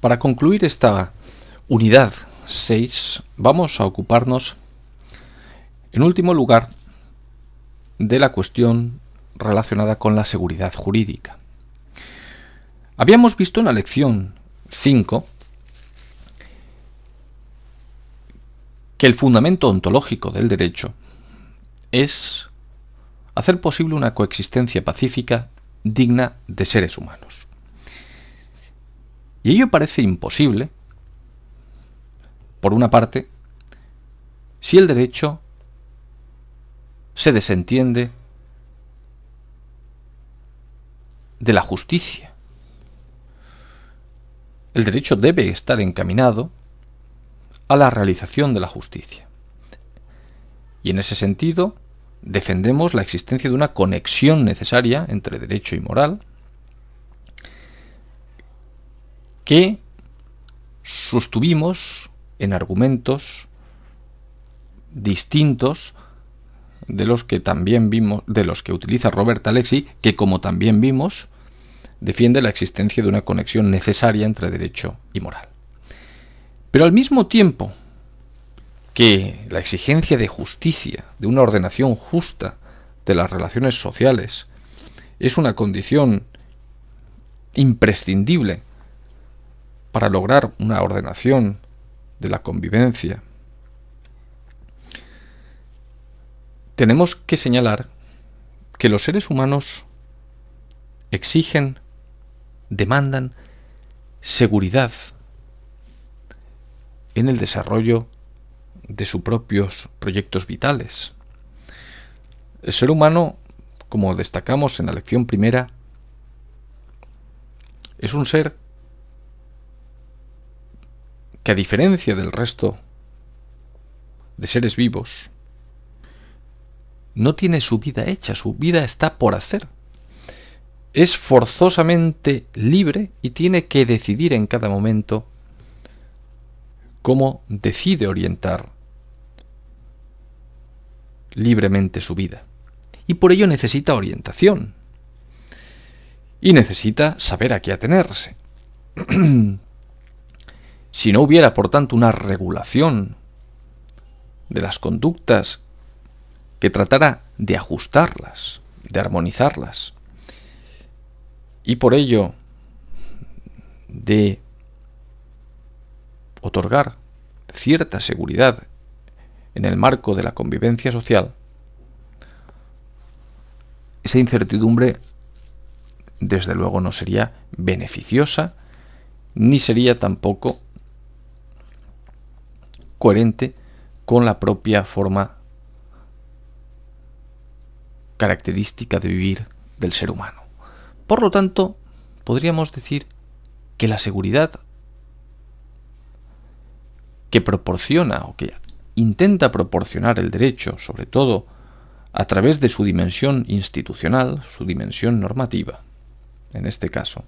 Para concluir esta unidad 6, vamos a ocuparnos, en último lugar, de la cuestión relacionada con la seguridad jurídica. Habíamos visto en la lección 5 que el fundamento ontológico del derecho es hacer posible una coexistencia pacífica digna de seres humanos. Y ello parece imposible, por una parte, si el derecho se desentiende de la justicia. El derecho debe estar encaminado a la realización de la justicia. Y en ese sentido, defendemos la existencia de una conexión necesaria entre derecho y moral que sostuvimos en argumentos distintos de los que también vimos, de los que utiliza Roberta Alexi, que como también vimos, defiende la existencia de una conexión necesaria entre derecho y moral. Pero al mismo tiempo que la exigencia de justicia, de una ordenación justa de las relaciones sociales, es una condición imprescindible para lograr una ordenación de la convivencia, tenemos que señalar que los seres humanos exigen, demandan seguridad en el desarrollo de sus propios proyectos vitales. El ser humano, como destacamos en la lección primera, es un ser que a diferencia del resto de seres vivos, no tiene su vida hecha, su vida está por hacer. Es forzosamente libre y tiene que decidir en cada momento cómo decide orientar libremente su vida. Y por ello necesita orientación. Y necesita saber a qué atenerse. si no hubiera, por tanto, una regulación de las conductas que tratara de ajustarlas, de armonizarlas, y por ello de otorgar cierta seguridad en el marco de la convivencia social, esa incertidumbre desde luego no sería beneficiosa ni sería tampoco coherente con la propia forma característica de vivir del ser humano. Por lo tanto, podríamos decir que la seguridad que proporciona o que intenta proporcionar el derecho, sobre todo a través de su dimensión institucional, su dimensión normativa, en este caso,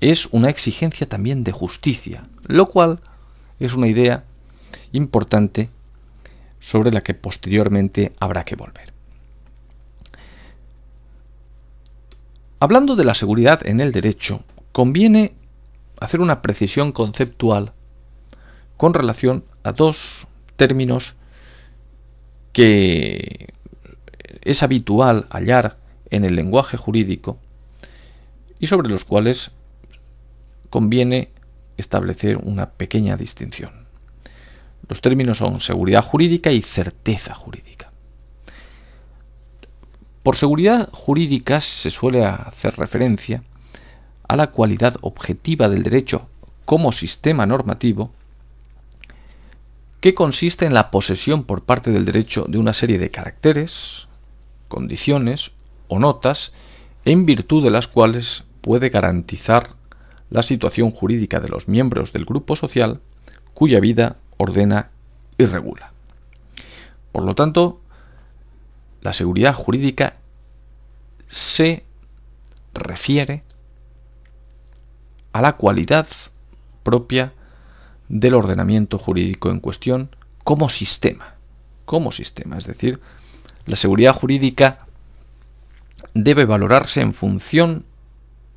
es una exigencia también de justicia, lo cual es una idea importante sobre la que posteriormente habrá que volver. Hablando de la seguridad en el derecho, conviene hacer una precisión conceptual con relación a dos términos que es habitual hallar en el lenguaje jurídico y sobre los cuales conviene establecer una pequeña distinción. Los términos son seguridad jurídica y certeza jurídica. Por seguridad jurídica se suele hacer referencia a la cualidad objetiva del derecho como sistema normativo que consiste en la posesión por parte del derecho de una serie de caracteres, condiciones o notas en virtud de las cuales puede garantizar la situación jurídica de los miembros del grupo social cuya vida ordena y regula. Por lo tanto, la seguridad jurídica se refiere a la cualidad propia del ordenamiento jurídico en cuestión como sistema. Como sistema, es decir, la seguridad jurídica debe valorarse en función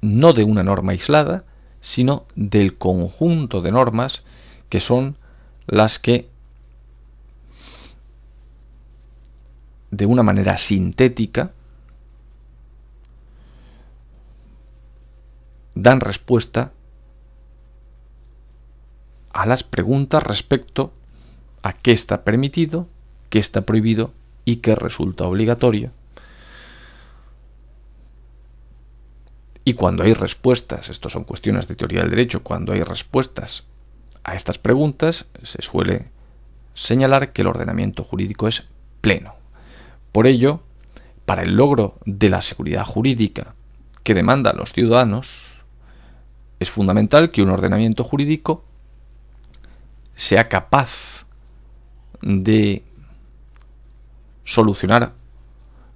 no de una norma aislada, sino del conjunto de normas que son las que de una manera sintética dan respuesta a las preguntas respecto a qué está permitido, qué está prohibido y qué resulta obligatorio. Y cuando hay respuestas, esto son cuestiones de teoría del derecho, cuando hay respuestas a estas preguntas, se suele señalar que el ordenamiento jurídico es pleno. Por ello, para el logro de la seguridad jurídica que demandan los ciudadanos, es fundamental que un ordenamiento jurídico sea capaz de solucionar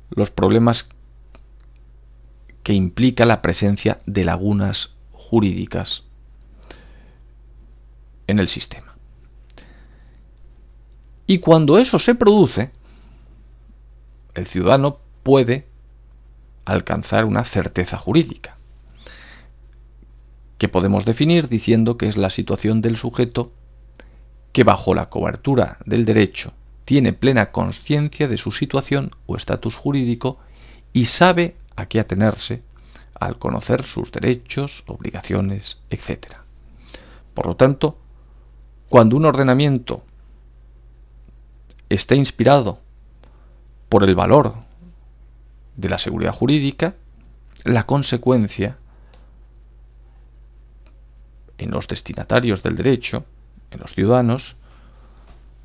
los problemas que implica la presencia de lagunas jurídicas en el sistema. Y cuando eso se produce, el ciudadano puede alcanzar una certeza jurídica, que podemos definir diciendo que es la situación del sujeto que bajo la cobertura del derecho tiene plena conciencia de su situación o estatus jurídico y sabe a qué atenerse al conocer sus derechos, obligaciones, etc. Por lo tanto, cuando un ordenamiento ...está inspirado por el valor de la seguridad jurídica, la consecuencia en los destinatarios del derecho en los ciudadanos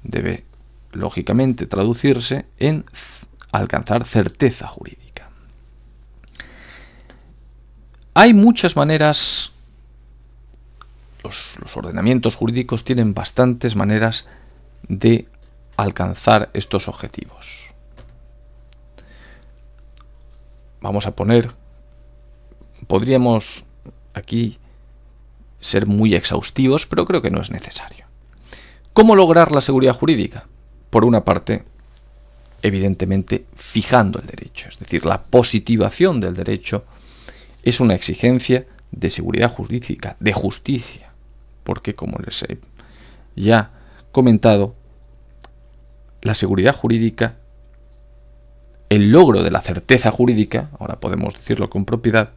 debe lógicamente traducirse en alcanzar certeza jurídica. Hay muchas maneras, los, ordenamientos jurídicos tienen bastantes maneras de alcanzar estos objetivos. Vamos a poner, podríamos aquí ser muy exhaustivos, pero creo que no es necesario. ¿Cómo lograr la seguridad jurídica? Por una parte, evidentemente, fijando el derecho, es decir, la positivación del derecho es una exigencia de seguridad jurídica, de justicia, porque como les he ya comentado, la seguridad jurídica, el logro de la certeza jurídica, ahora podemos decirlo con propiedad,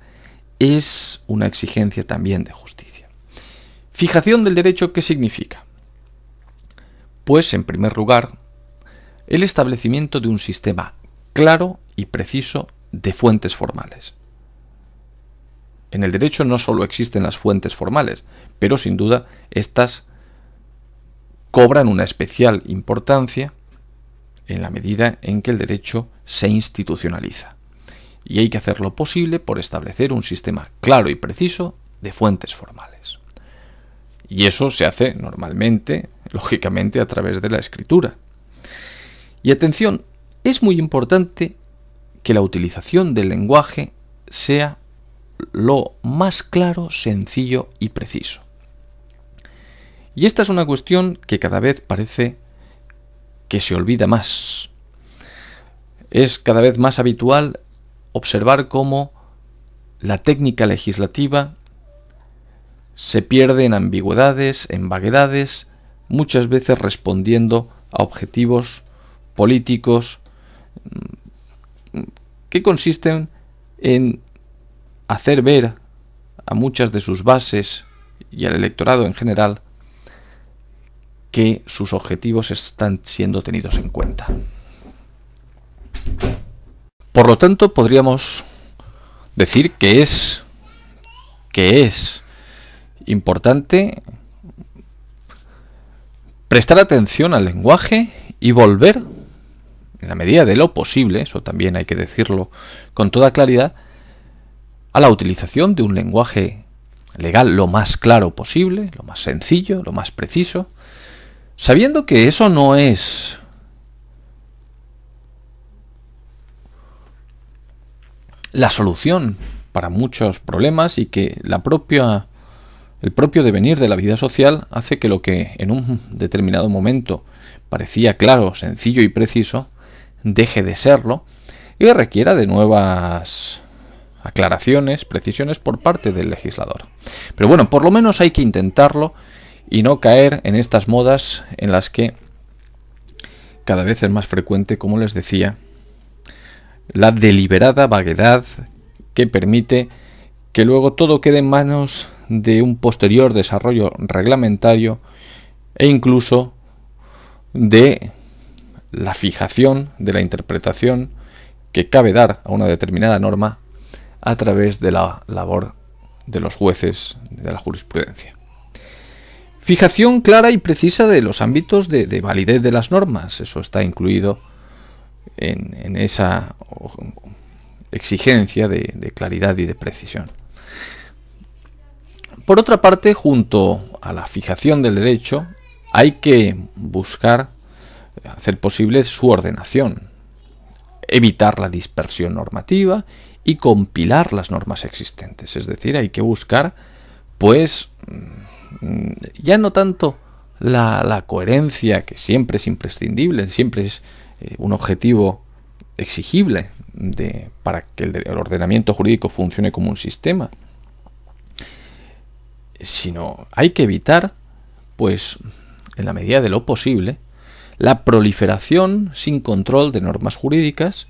es una exigencia también de justicia. Fijación del derecho, ¿qué significa? Pues, en primer lugar, el establecimiento de un sistema claro y preciso de fuentes formales. En el derecho no solo existen las fuentes formales, pero sin duda estas cobran una especial importancia en la medida en que el derecho se institucionaliza. Y hay que hacer lo posible por establecer un sistema claro y preciso de fuentes formales. Y eso se hace normalmente, lógicamente, a través de la escritura. Y atención, es muy importante que la utilización del lenguaje sea lo más claro, sencillo y preciso. Y esta es una cuestión que cada vez parece que se olvida más. Es cada vez más habitual observar cómo la técnica legislativa se pierde en ambigüedades, en vaguedades, muchas veces respondiendo a objetivos políticos mm, que consisten en hacer ver a muchas de sus bases y al electorado en general que sus objetivos están siendo tenidos en cuenta. Por lo tanto, podríamos decir que es que es importante prestar atención al lenguaje y volver, en la medida de lo posible, eso también hay que decirlo con toda claridad, a la utilización de un lenguaje legal lo más claro posible, lo más sencillo, lo más preciso, sabiendo que eso no es la solución para muchos problemas y que la propia el propio devenir de la vida social hace que lo que en un determinado momento parecía claro, sencillo y preciso, deje de serlo y requiera de nuevas aclaraciones, precisiones por parte del legislador. Pero bueno, por lo menos hay que intentarlo y no caer en estas modas en las que cada vez es más frecuente, como les decía, la deliberada vaguedad que permite que luego todo quede en manos de un posterior desarrollo reglamentario e incluso de la fijación de la interpretación que cabe dar a una determinada norma a través de la labor de los jueces de la jurisprudencia. Fijación clara y precisa de los ámbitos de, validez de las normas. Eso está incluido en, esa exigencia de claridad y de precisión. Por otra parte, junto a la fijación del derecho, hay que buscar hacer posible su ordenación, evitar la dispersión normativa y compilar las normas existentes. Es decir, hay que buscar, pues, mm, ya no tanto la, coherencia, que siempre es imprescindible, siempre es eh, un objetivo exigible para que el ordenamiento jurídico funcione como un sistema, sino hay que evitar, pues, en la medida de lo posible, la proliferación sin control de normas jurídicas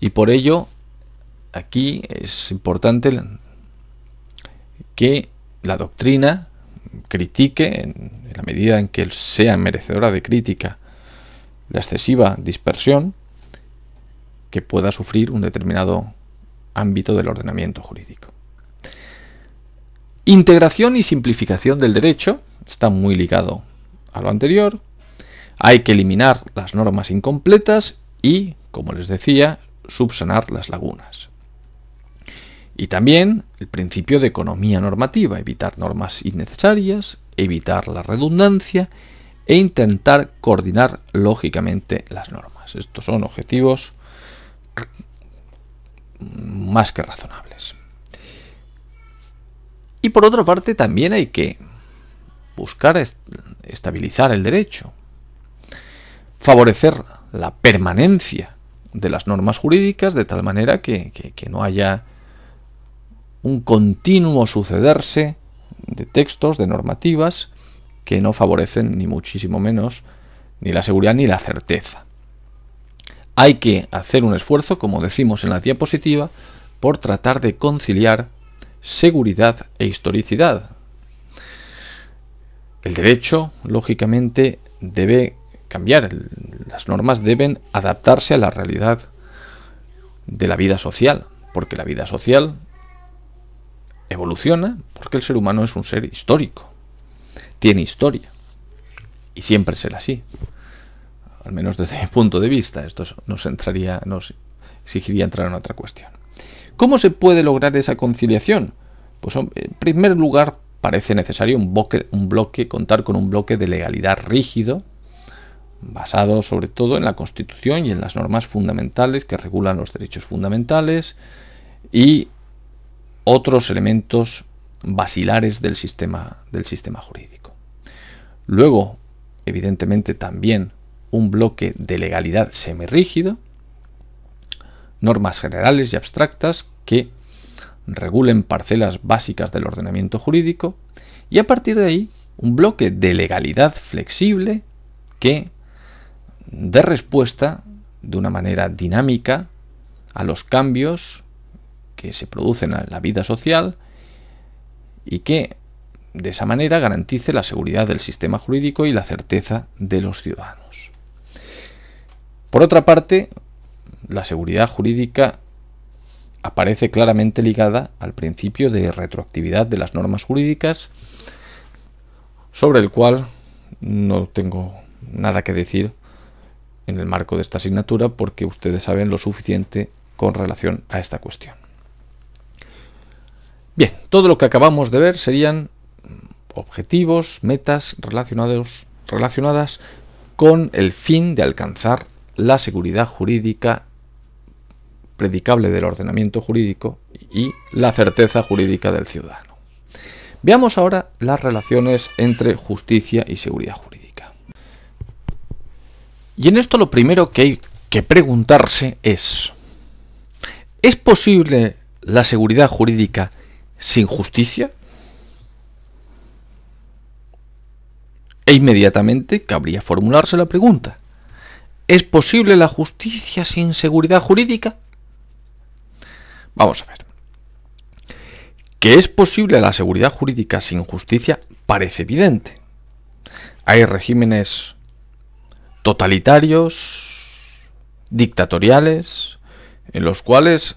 y por ello aquí es importante que la doctrina critique, en la medida en que sea merecedora de crítica, la excesiva dispersión que pueda sufrir un determinado ámbito del ordenamiento jurídico. Integración y simplificación del derecho. Está muy ligado a lo anterior. Hay que eliminar las normas incompletas y, como les decía, subsanar las lagunas. Y también el principio de economía normativa, evitar normas innecesarias, evitar la redundancia e intentar coordinar lógicamente las normas. Estos son objetivos más que razonables. Y por otra parte también hay que buscar estabilizar el derecho, favorecer la permanencia de las normas jurídicas de tal manera que, que no haya un continuo sucederse de textos, de normativas, que no favorecen ni muchísimo menos ni la seguridad ni la certeza. Hay que hacer un esfuerzo, como decimos en la diapositiva, por tratar de conciliar seguridad e historicidad. El derecho, lógicamente, debe cambiar. Las normas deben adaptarse a la realidad de la vida social, porque la vida social evoluciona, porque el ser humano es un ser histórico, tiene historia, y siempre será así. Al menos desde mi punto de vista, esto nos, entraría, nos exigiría entrar en otra cuestión. ¿Cómo se puede lograr esa conciliación? Pues en primer lugar parece necesario un bloque, un bloque contar con un bloque de legalidad rígido, basado sobre todo en la Constitución y en las normas fundamentales que regulan los derechos fundamentales y otros elementos basilares del sistema, del sistema jurídico. Luego, evidentemente, también un bloque de legalidad semirrígido, normas generales y abstractas que regulen parcelas básicas del ordenamiento jurídico y a partir de ahí un bloque de legalidad flexible que dé respuesta de una manera dinámica a los cambios que se producen en la vida social y que de esa manera garantice la seguridad del sistema jurídico y la certeza de los ciudadanos. Por otra parte, la seguridad jurídica aparece claramente ligada al principio de retroactividad de las normas jurídicas, sobre el cual no tengo nada que decir en el marco de esta asignatura porque ustedes saben lo suficiente con relación a esta cuestión. Bien, todo lo que acabamos de ver serían objetivos, metas relacionados, relacionadas con el fin de alcanzar la seguridad jurídica predicable del ordenamiento jurídico y la certeza jurídica del ciudadano. Veamos ahora las relaciones entre justicia y seguridad jurídica. Y en esto lo primero que hay que preguntarse es, ¿es posible la seguridad jurídica sin justicia? E inmediatamente cabría formularse la pregunta, ¿es posible la justicia sin seguridad jurídica? Vamos a ver. Que es posible la seguridad jurídica sin justicia parece evidente. Hay regímenes totalitarios, dictatoriales, en los cuales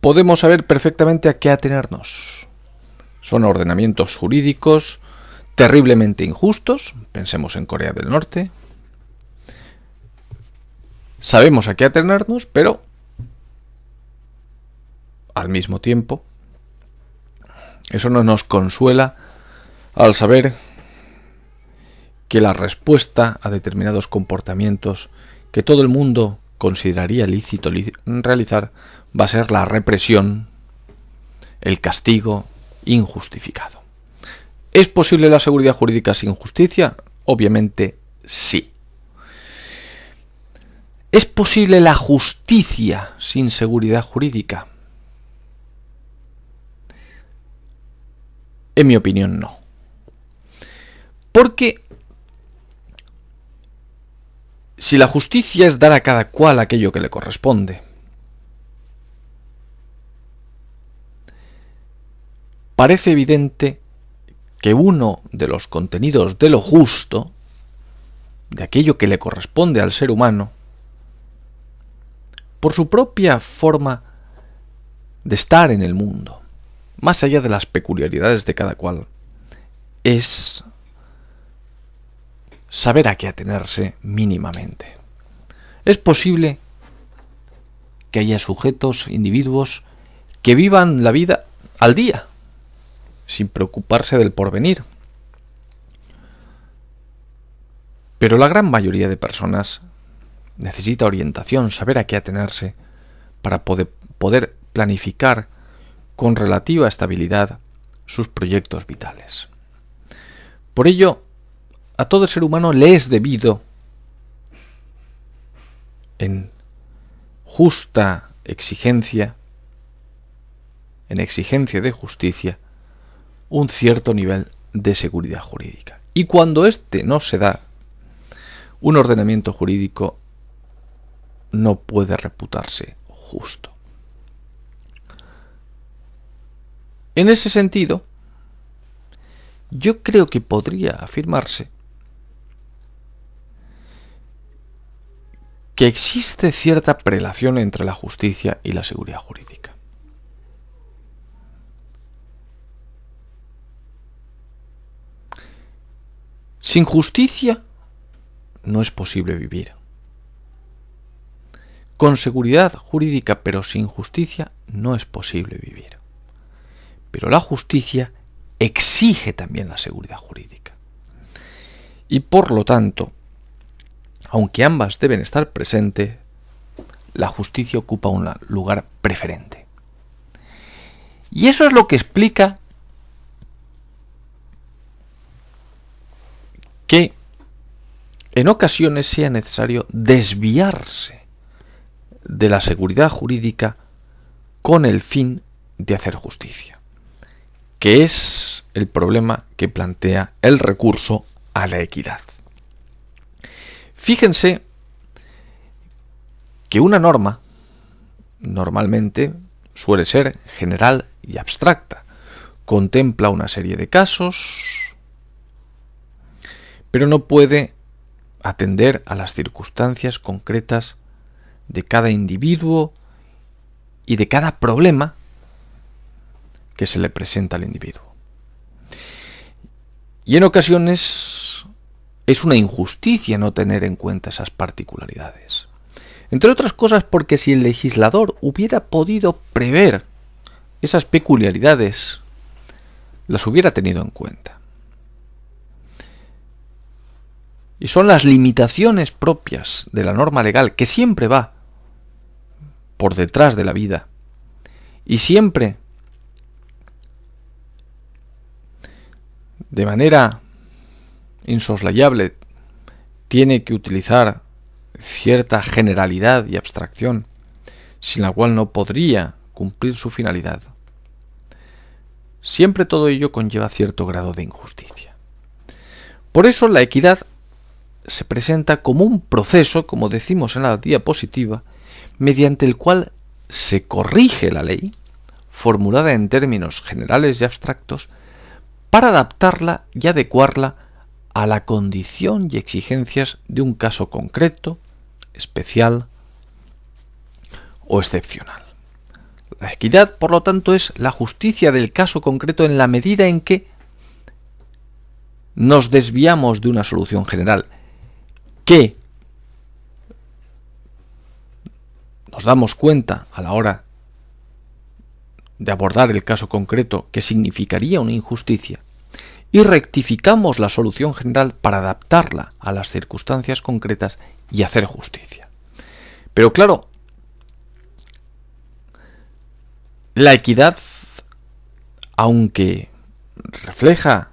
podemos saber perfectamente a qué atenernos. Son ordenamientos jurídicos terriblemente injustos, pensemos en Corea del Norte. Sabemos a qué atenernos, pero al mismo tiempo, eso no nos consuela al saber que la respuesta a determinados comportamientos que todo el mundo consideraría lícito realizar va a ser la represión, el castigo injustificado. ¿Es posible la seguridad jurídica sin justicia? Obviamente sí. ¿Es posible la justicia sin seguridad jurídica? En mi opinión, no. Porque si la justicia es dar a cada cual aquello que le corresponde, parece evidente que uno de los contenidos de lo justo, de aquello que le corresponde al ser humano, por su propia forma de estar en el mundo, más allá de las peculiaridades de cada cual, es saber a qué atenerse mínimamente. Es posible que haya sujetos, individuos, que vivan la vida al día, sin preocuparse del porvenir. Pero la gran mayoría de personas necesita orientación, saber a qué atenerse, para poder, planificar con relativa estabilidad sus proyectos vitales. Por ello, a todo ser humano le es debido, en justa exigencia, en exigencia de justicia, un cierto nivel de seguridad jurídica. Y cuando éste no se da, un ordenamiento jurídico no puede reputarse justo. En ese sentido, yo creo que podría afirmarse que existe cierta prelación entre la justicia y la seguridad jurídica. Sin justicia no es posible vivir. Con seguridad jurídica pero sin justicia no es posible vivir pero la justicia exige también la seguridad jurídica. Y por lo tanto, aunque ambas deben estar presentes, la justicia ocupa un lugar preferente. Y eso es lo que explica que en ocasiones sea necesario desviarse de la seguridad jurídica con el fin de hacer justicia que es el problema que plantea el recurso a la equidad. Fíjense que una norma normalmente suele ser general y abstracta. Contempla una serie de casos, pero no puede atender a las circunstancias concretas de cada individuo y de cada problema que se le presenta al individuo. Y en ocasiones es una injusticia no tener en cuenta esas particularidades. Entre otras cosas porque si el legislador hubiera podido prever esas peculiaridades, las hubiera tenido en cuenta. Y son las limitaciones propias de la norma legal que siempre va por detrás de la vida y siempre de manera insoslayable tiene que utilizar cierta generalidad y abstracción, sin la cual no podría cumplir su finalidad. Siempre todo ello conlleva cierto grado de injusticia. Por eso la equidad se presenta como un proceso, como decimos en la diapositiva, mediante el cual se corrige la ley, formulada en términos generales y abstractos, para adaptarla y adecuarla a la condición y exigencias de un caso concreto, especial o excepcional. La equidad, por lo tanto, es la justicia del caso concreto en la medida en que nos desviamos de una solución general que nos damos cuenta a la hora de abordar el caso concreto que significaría una injusticia y rectificamos la solución general para adaptarla a las circunstancias concretas y hacer justicia. Pero claro, la equidad, aunque refleja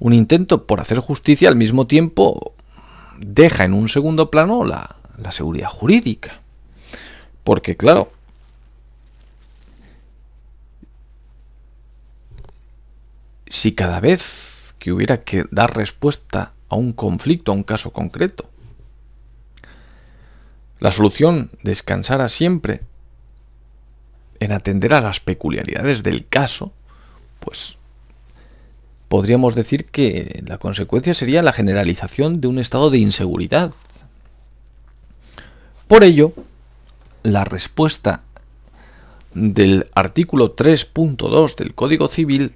un intento por hacer justicia, al mismo tiempo deja en un segundo plano la, la seguridad jurídica. Porque claro, si cada vez que hubiera que dar respuesta a un conflicto, a un caso concreto, la solución descansara siempre en atender a las peculiaridades del caso, pues podríamos decir que la consecuencia sería la generalización de un estado de inseguridad. Por ello, la respuesta del artículo 3.2 del Código Civil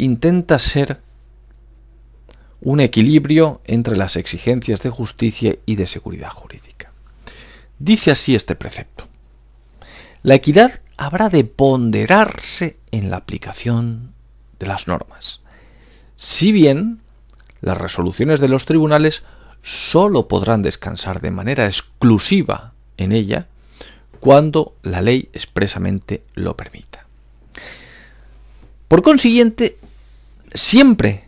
intenta ser un equilibrio entre las exigencias de justicia y de seguridad jurídica. Dice así este precepto. La equidad habrá de ponderarse en la aplicación de las normas. Si bien las resoluciones de los tribunales sólo podrán descansar de manera exclusiva en ella cuando la ley expresamente lo permita. Por consiguiente, siempre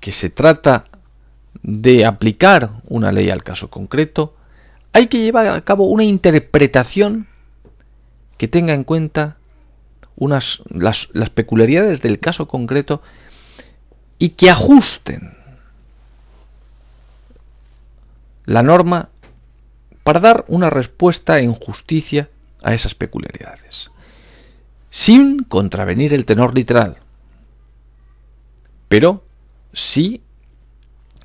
que se trata de aplicar una ley al caso concreto, hay que llevar a cabo una interpretación que tenga en cuenta unas, las, las peculiaridades del caso concreto y que ajusten la norma para dar una respuesta en justicia a esas peculiaridades, sin contravenir el tenor literal pero sí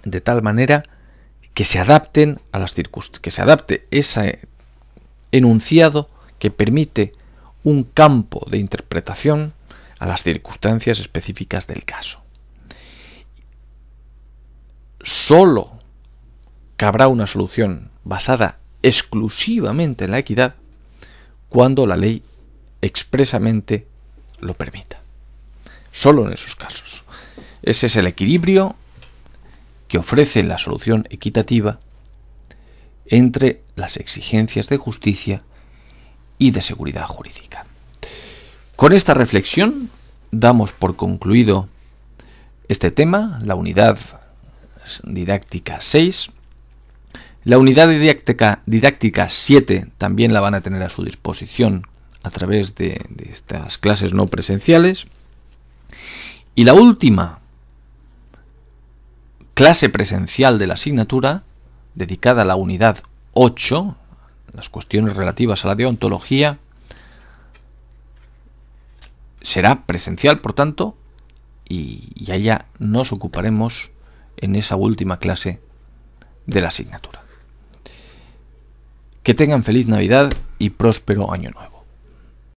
de tal manera que se adapten a las circunstancias, que se adapte ese enunciado que permite un campo de interpretación a las circunstancias específicas del caso. Solo cabrá una solución basada exclusivamente en la equidad cuando la ley expresamente lo permita. Solo en esos casos. Ese es el equilibrio que ofrece la solución equitativa entre las exigencias de justicia y de seguridad jurídica. Con esta reflexión damos por concluido este tema, la unidad didáctica 6. La unidad didáctica, 7 también la van a tener a su disposición a través de, de estas clases no presenciales. Y la última clase presencial de la asignatura, dedicada a la unidad 8, las cuestiones relativas a la deontología, será presencial, por tanto, y, y allá nos ocuparemos en esa última clase de la asignatura. Que tengan feliz Navidad y próspero Año Nuevo.